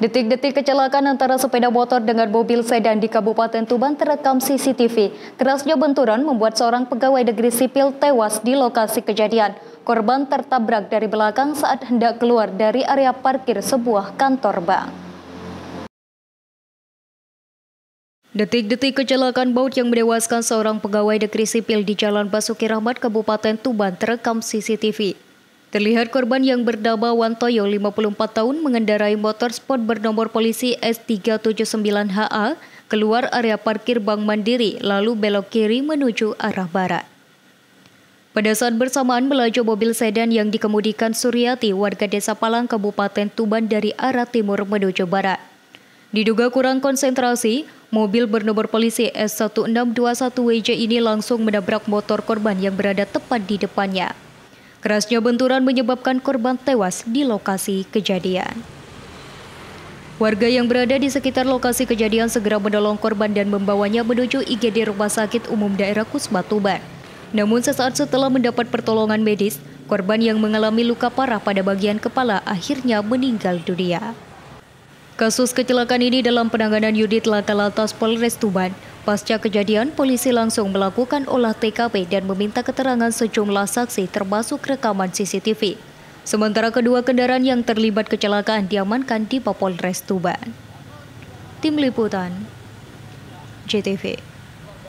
Detik-detik kecelakaan antara sepeda motor dengan mobil sedan di Kabupaten Tuban terekam CCTV. Kerasnya benturan membuat seorang pegawai negeri sipil tewas di lokasi kejadian. Korban tertabrak dari belakang saat hendak keluar dari area parkir sebuah kantor bank. Detik-detik kecelakaan baut yang menewaskan seorang pegawai negeri sipil di Jalan Basuki Rahmat, Kabupaten Tuban terekam CCTV. Terlihat korban yang bernama Wantoyo, 54 tahun, mengendarai motor sport bernomor polisi S379HA keluar area parkir Bank Mandiri lalu belok kiri menuju arah barat. Pada saat bersamaan melaju mobil sedan yang dikemudikan Suryati warga Desa Palang Kabupaten Tuban dari arah timur menuju barat. Diduga kurang konsentrasi, mobil bernomor polisi S1621WJ ini langsung menabrak motor korban yang berada tepat di depannya. Kerasnya benturan menyebabkan korban tewas di lokasi kejadian. Warga yang berada di sekitar lokasi kejadian segera menolong korban dan membawanya menuju IGD Rumah Sakit Umum Daerah Kusma Tuban. Namun sesaat setelah mendapat pertolongan medis, korban yang mengalami luka parah pada bagian kepala akhirnya meninggal dunia. Kasus kecelakaan ini dalam penanganan unit Laka Lantas Polres Tuban Pasca kejadian, polisi langsung melakukan olah TKP dan meminta keterangan sejumlah saksi termasuk rekaman CCTV. Sementara kedua kendaraan yang terlibat kecelakaan diamankan di Polres Tuban. Tim Liputan JTV